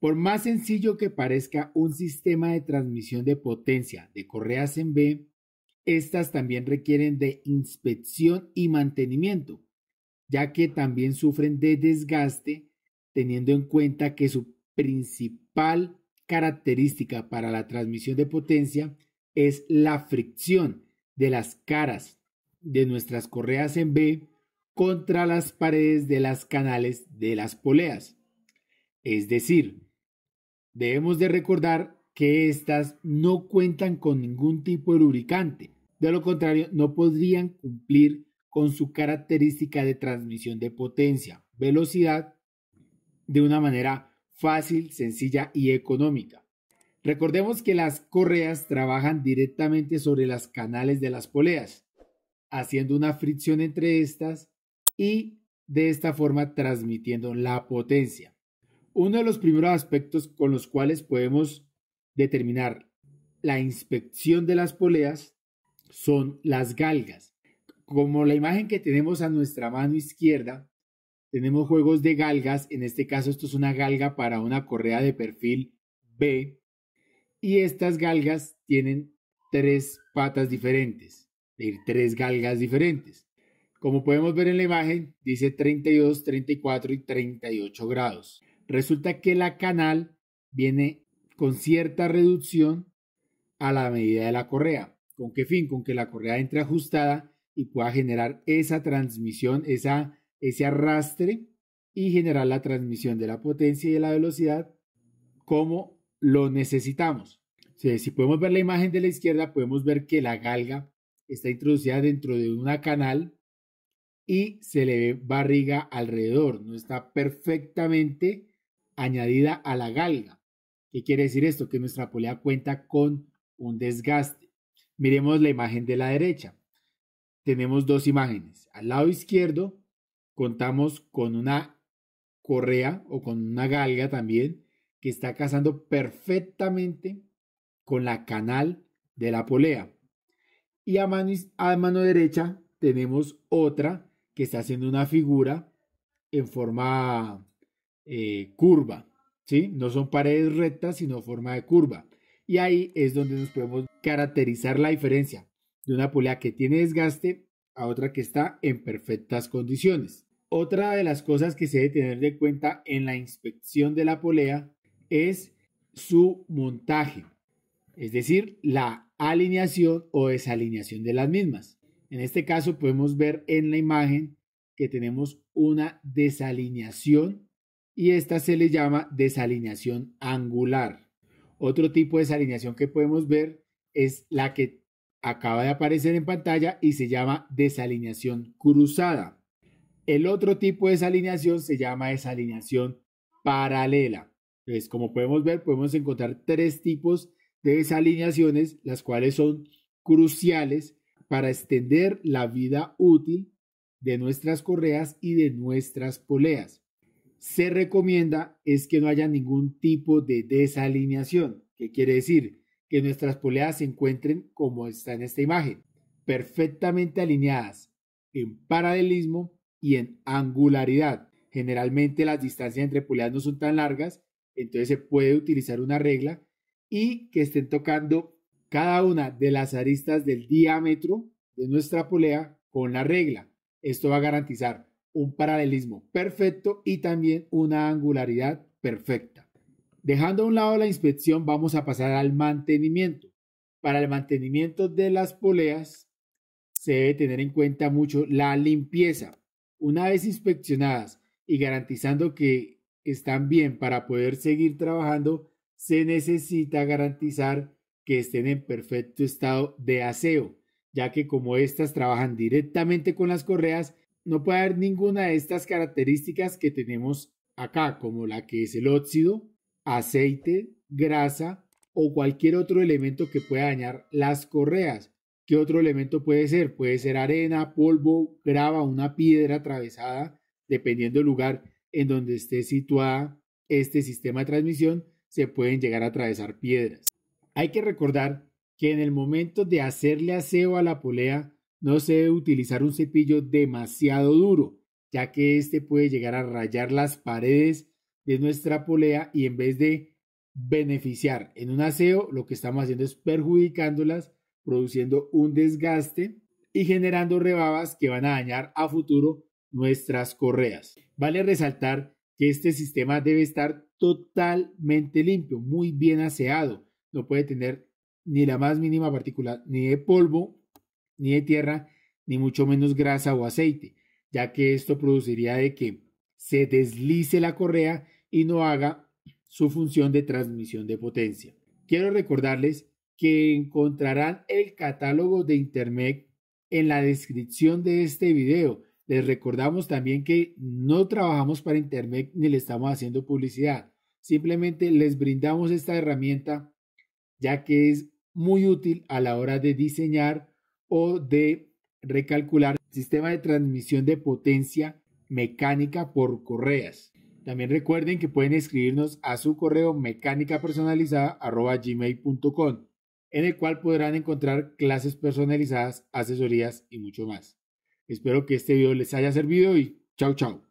Por más sencillo que parezca un sistema de transmisión de potencia de correas en B, estas también requieren de inspección y mantenimiento, ya que también sufren de desgaste, teniendo en cuenta que su principal característica para la transmisión de potencia es la fricción de las caras de nuestras correas en B contra las paredes de los canales de las poleas. Es decir, Debemos de recordar que estas no cuentan con ningún tipo de lubricante. De lo contrario, no podrían cumplir con su característica de transmisión de potencia, velocidad, de una manera fácil, sencilla y económica. Recordemos que las correas trabajan directamente sobre las canales de las poleas, haciendo una fricción entre estas y de esta forma transmitiendo la potencia. Uno de los primeros aspectos con los cuales podemos determinar la inspección de las poleas son las galgas. Como la imagen que tenemos a nuestra mano izquierda, tenemos juegos de galgas, en este caso esto es una galga para una correa de perfil B, y estas galgas tienen tres patas diferentes, tres galgas diferentes. Como podemos ver en la imagen, dice 32, 34 y 38 grados. Resulta que la canal viene con cierta reducción a la medida de la correa. ¿Con qué fin? Con que la correa entre ajustada y pueda generar esa transmisión, esa, ese arrastre y generar la transmisión de la potencia y de la velocidad como lo necesitamos. Si podemos ver la imagen de la izquierda, podemos ver que la galga está introducida dentro de una canal y se le ve barriga alrededor. No está perfectamente añadida a la galga. ¿Qué quiere decir esto? Que nuestra polea cuenta con un desgaste. Miremos la imagen de la derecha. Tenemos dos imágenes. Al lado izquierdo contamos con una correa o con una galga también que está casando perfectamente con la canal de la polea. Y a a mano derecha tenemos otra que está haciendo una figura en forma eh, curva, ¿sí? No son paredes rectas, sino forma de curva. Y ahí es donde nos podemos caracterizar la diferencia de una polea que tiene desgaste a otra que está en perfectas condiciones. Otra de las cosas que se debe tener de cuenta en la inspección de la polea es su montaje, es decir, la alineación o desalineación de las mismas. En este caso podemos ver en la imagen que tenemos una desalineación y esta se le llama desalineación angular. Otro tipo de desalineación que podemos ver es la que acaba de aparecer en pantalla y se llama desalineación cruzada. El otro tipo de desalineación se llama desalineación paralela. Entonces, como podemos ver, podemos encontrar tres tipos de desalineaciones, las cuales son cruciales para extender la vida útil de nuestras correas y de nuestras poleas se recomienda es que no haya ningún tipo de desalineación, que quiere decir que nuestras poleas se encuentren como está en esta imagen, perfectamente alineadas en paralelismo y en angularidad. Generalmente las distancias entre poleas no son tan largas, entonces se puede utilizar una regla y que estén tocando cada una de las aristas del diámetro de nuestra polea con la regla. Esto va a garantizar un paralelismo perfecto y también una angularidad perfecta. Dejando a un lado la inspección, vamos a pasar al mantenimiento. Para el mantenimiento de las poleas, se debe tener en cuenta mucho la limpieza. Una vez inspeccionadas y garantizando que están bien para poder seguir trabajando, se necesita garantizar que estén en perfecto estado de aseo, ya que como estas trabajan directamente con las correas, no puede haber ninguna de estas características que tenemos acá, como la que es el óxido, aceite, grasa o cualquier otro elemento que pueda dañar las correas. ¿Qué otro elemento puede ser? Puede ser arena, polvo, grava, una piedra atravesada, dependiendo del lugar en donde esté situada este sistema de transmisión, se pueden llegar a atravesar piedras. Hay que recordar que en el momento de hacerle aseo a la polea, no se debe utilizar un cepillo demasiado duro, ya que este puede llegar a rayar las paredes de nuestra polea y en vez de beneficiar en un aseo, lo que estamos haciendo es perjudicándolas, produciendo un desgaste y generando rebabas que van a dañar a futuro nuestras correas. Vale resaltar que este sistema debe estar totalmente limpio, muy bien aseado, no puede tener ni la más mínima partícula ni de polvo ni de tierra, ni mucho menos grasa o aceite, ya que esto produciría de que se deslice la correa y no haga su función de transmisión de potencia. Quiero recordarles que encontrarán el catálogo de Intermec en la descripción de este video. Les recordamos también que no trabajamos para Intermec ni le estamos haciendo publicidad. Simplemente les brindamos esta herramienta ya que es muy útil a la hora de diseñar o de recalcular sistema de transmisión de potencia mecánica por correas. También recuerden que pueden escribirnos a su correo mecánica personalizada gmail.com, en el cual podrán encontrar clases personalizadas, asesorías y mucho más. Espero que este video les haya servido y chao chao.